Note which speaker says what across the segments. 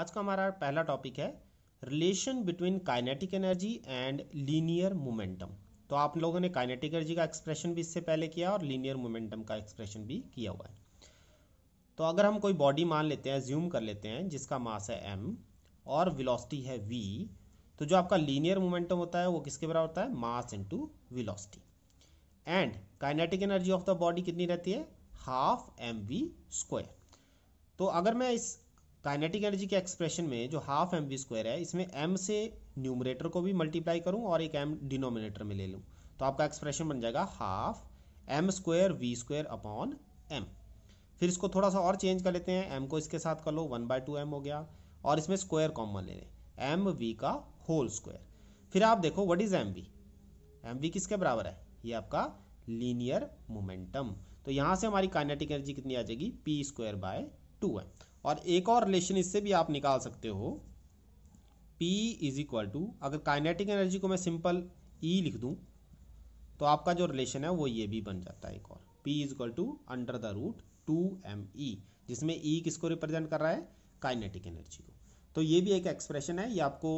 Speaker 1: आज का हमारा पहला टॉपिक है relation between kinetic energy and linear momentum तो आप लोगों ने काइनेटिक एनर्जी का एक्सप्रेशन भी इससे पहले किया और लीनियर मोमेंटम का एक्सप्रेशन भी किया हुआ है तो अगर हम कोई बॉडी मान लेते हैं ज्यूम कर लेते हैं जिसका मास है एम और विलोसिटी है वी तो जो आपका लीनियर मोमेंटम होता है वो किसके बराबर होता है mass into velocity and kinetic energy of the body कितनी रहती है हाफ एम वी स्क्वायर तो अगर मैं इस काइनेटिक एनर्जी के एक्सप्रेशन में जो हाफ एम वी स्क्वायर है इसमें एम से न्यूमरेटर को भी मल्टीप्लाई करूँ और एक एम डिनोमिनेटर में ले लूँ तो आपका एक्सप्रेशन बन जाएगा half m square v square upon m फिर इसको थोड़ा सा और चेंज कर लेते हैं एम को इसके साथ कर लो वन बाय टू एम हो गया और इसमें स्क्वायर कॉमन ले लें एम वी का होल स्क्वायर फिर आप देखो what is m v m v किसके बराबर है ये आपका लीनियर मोमेंटम तो यहाँ से हमारी काइनेटिक एनर्जी कितनी आ जाएगी p square by two m और एक और रिलेशन इससे भी आप निकाल सकते हो P इज इक्वल टू अगर काइनेटिक एनर्जी को मैं सिंपल E लिख दूँ तो आपका जो रिलेशन है वो ये भी बन जाता है एक और P is equal to under the root two m e जिसमें E किसको रिप्रेजेंट कर रहा है काइनेटिक एनर्जी को तो ये भी एक एक्सप्रेशन है ये आपको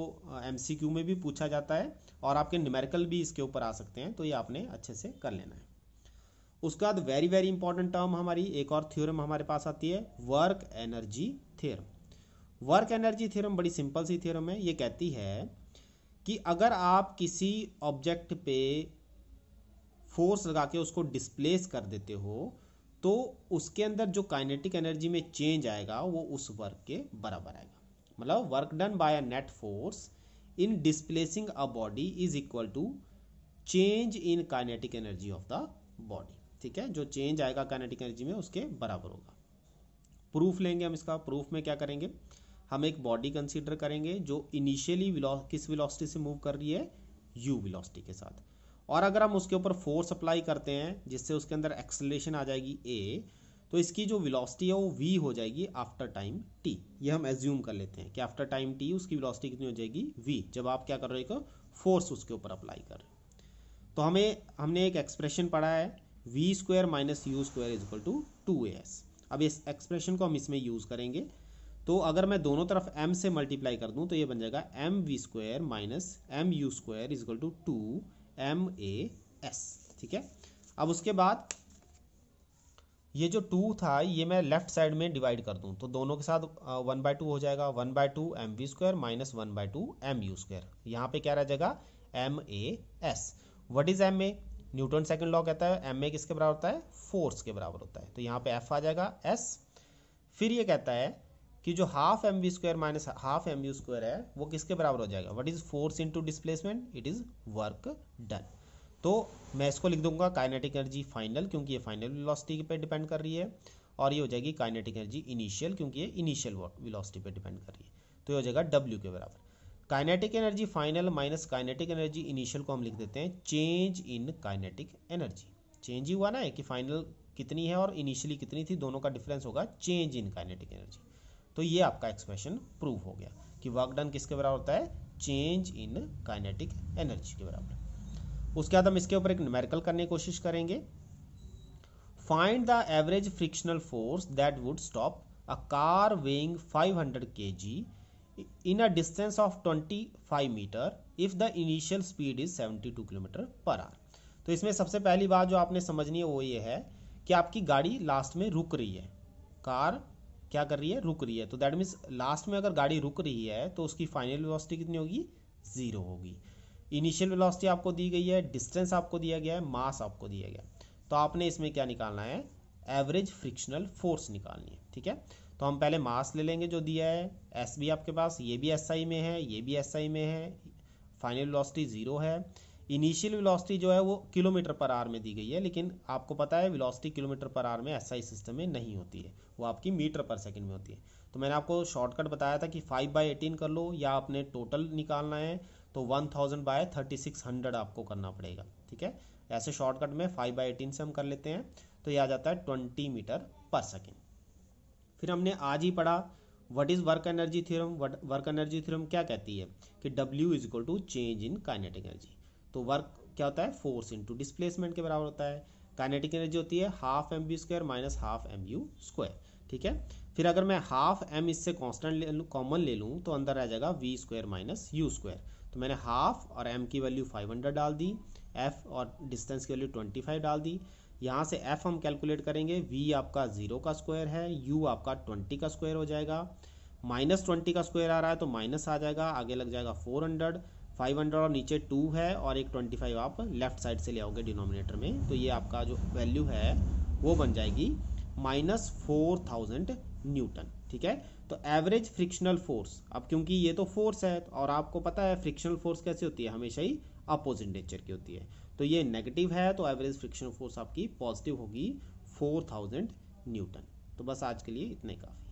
Speaker 1: एम में भी पूछा जाता है और आपके न्यूमेरिकल भी इसके ऊपर आ सकते हैं तो ये आपने अच्छे से कर लेना है उसके बाद वेरी वेरी इंपॉर्टेंट टर्म हमारी एक और थ्योरम हमारे पास आती है work energy theorem work energy theorem बड़ी सिंपल सी थ्योरम है ये कहती है कि अगर आप किसी ऑब्जेक्ट पे फोर्स लगा के उसको डिस्प्लेस कर देते हो तो उसके अंदर जो काइनेटिक एनर्जी में चेंज आएगा वो उस वर्क के बराबर आएगा मतलब work done by a net force in displacing a body is equal to change in kinetic energy of the body ठीक है जो चेंज आएगा कैनेटिक एनर्जी में उसके बराबर होगा प्रूफ लेंगे हम इसका प्रूफ में क्या करेंगे हम एक बॉडी कंसीडर करेंगे जो इनिशियली किस विलोसिटी से मूव कर रही है यू विलोसिटी के साथ और अगर हम उसके ऊपर फोर्स अप्लाई करते हैं जिससे उसके अंदर एक्सलेशन आ जाएगी ए तो इसकी जो वेलोसिटी है वो वी हो जाएगी आफ्टर टाइम टी ये हम एज्यूम कर लेते हैं कि आफ्टर टाइम टी उसकी वेलोसिटी कितनी हो जाएगी वी जब आप क्या कर रहे हो फोर्स उसके ऊपर अप्लाई कर रहे हो तो हमें हमने एक एक्सप्रेशन पढ़ा है v square minus u square is equal to two a s अब इस एक्सप्रेशन को हम इसमें यूज़ करेंगे तो अगर मैं दोनों तरफ m से मल्टीप्लाई कर दूं तो ये बन जाएगा m v square minus m u square is equal to two m a s ठीक है अब उसके बाद ये जो टू था ये मैं लेफ्ट साइड में डिवाइड कर दूं तो दोनों के साथ वन बाय टू हो जाएगा one by two m v square minus one by two m u square यहाँ पे क्या रह जाएगा m a s what is m a Newton second law कहता है एम ए किसके बराबर होता है फोर्स के बराबर होता है तो यहाँ पे एफ आ जाएगा एस फिर ये कहता है कि जो half m v square minus half m u square है वो किसके बराबर हो जाएगा what is force into displacement it is work done तो मैं इसको लिख दूंगा काइनेटिक एनर्जी फाइनल क्योंकि ये फाइनल वेलोसिटी पे डिपेंड कर रही है और ये हो जाएगी काइनेटिक एनर्जी इनिशियल क्योंकि ये इनिशियल वेलोसिटी पे डिपेंड कर रही है तो ये हो जाएगा डब्ल्यू के बराबर kinetic energy final minus kinetic energy initial को हम लिख देते हैं change in kinetic energy change ही हुआ ना है कि फाइनल कितनी है और इनिशियली कितनी थी दोनों का डिफरेंस होगा चेंज इन काइनेटिक एनर्जी तो ये आपका एक्सप्रेशन प्रूव हो गया कि वर्क डन किसके बराबर होता है चेंज इन काइनेटिक एनर्जी के बराबर उसके बाद हम इसके ऊपर एक न्यूमेरिकल करने की कोशिश करेंगे find the average frictional force that would stop a car weighing 500 hundred a distance of twenty 25 metre if the initial speed is 72 kilometre per hour तो इसमें सबसे पहली बात जो आपने समझनी है वो ये है कि आपकी गाड़ी लास्ट में रुक रही है कार क्या कर रही है रुक रही है तो दैट मीन्स लास्ट में अगर गाड़ी रुक रही है तो उसकी फाइनल वेलोसिटी कितनी होगी ज़ीरो होगी इनिशियल वेलोसिटी आपको दी गई है डिस्टेंस आपको दिया गया है मास आपको दिया गया तो आपने इसमें क्या निकालना है एवरेज फ्रिक्शनल फोर्स निकालनी है ठीक है तो हम पहले मास ले लेंगे जो दिया है एस भी आपके पास ये भी एस में है ये भी एस में है फाइनल वेलोसिटी ज़ीरो है इनिशियल वेलोसिटी जो है वो किलोमीटर पर आर में दी गई है लेकिन आपको पता है वेलोसिटी किलोमीटर पर आर में एसआई सिस्टम में नहीं होती है वो आपकी मीटर पर सेकंड में होती है तो मैंने आपको शॉर्टकट बताया था कि फाइव बाई एटीन कर लो या आपने टोटल निकालना है तो one thousand by thirty six hundred आपको करना पड़ेगा ठीक है ऐसे शॉर्टकट में फाइव बाई एटीन से हम कर लेते हैं तो यह आ जाता है ट्वेंटी मीटर पर सेकेंड फिर हमने आज ही पढ़ा what is work energy theorem work energy theorem क्या कहती है कि W is equal to change in kinetic energy तो वर्क क्या होता है फोर्स इंटू डिस्प्लेसमेंट के बराबर होता है काइनेटिक एनर्जी होती है half m v square minus half m u square ठीक है फिर अगर मैं हाफ एम इससे कॉन्स्टेंट ले लूँ कॉमन ले लूँ तो अंदर रह जाएगा v square minus u square तो मैंने हाफ और एम की वैल्यू 500 डाल दी एफ और डिस्टेंस की वैल्यू 25 डाल दी यहाँ से एफ हम कैलकुलेट करेंगे वी आपका जीरो का स्क्वायर है यू आपका ट्वेंटी का स्क्वायर हो जाएगा माइनस ट्वेंटी का स्क्वायर आ रहा है तो माइनस आ जाएगा आगे लग जाएगा फोर हंड्रेड फाइव हंड्रेड और नीचे टू है और एक ट्वेंटी फाइव आप लेफ्ट साइड से ले आओगे डिनोमिनेटर में तो ये आपका जो वैल्यू है वो बन जाएगी माइनस फोर थाउजेंड न्यूटन ठीक है तो एवरेज फ्रिक्शनल फोर्स अब क्योंकि ये तो फोर्स है और आपको पता है फ्रिक्शनल फोर्स कैसे होती है हमेशा ही अपोजिट नेचर की होती है तो ये नेगेटिव है तो एवरेज फ्रिक्शन फोर्स आपकी पॉजिटिव होगी फोर थाउजेंड न्यूटन तो बस आज के लिए इतना ही काफ़ी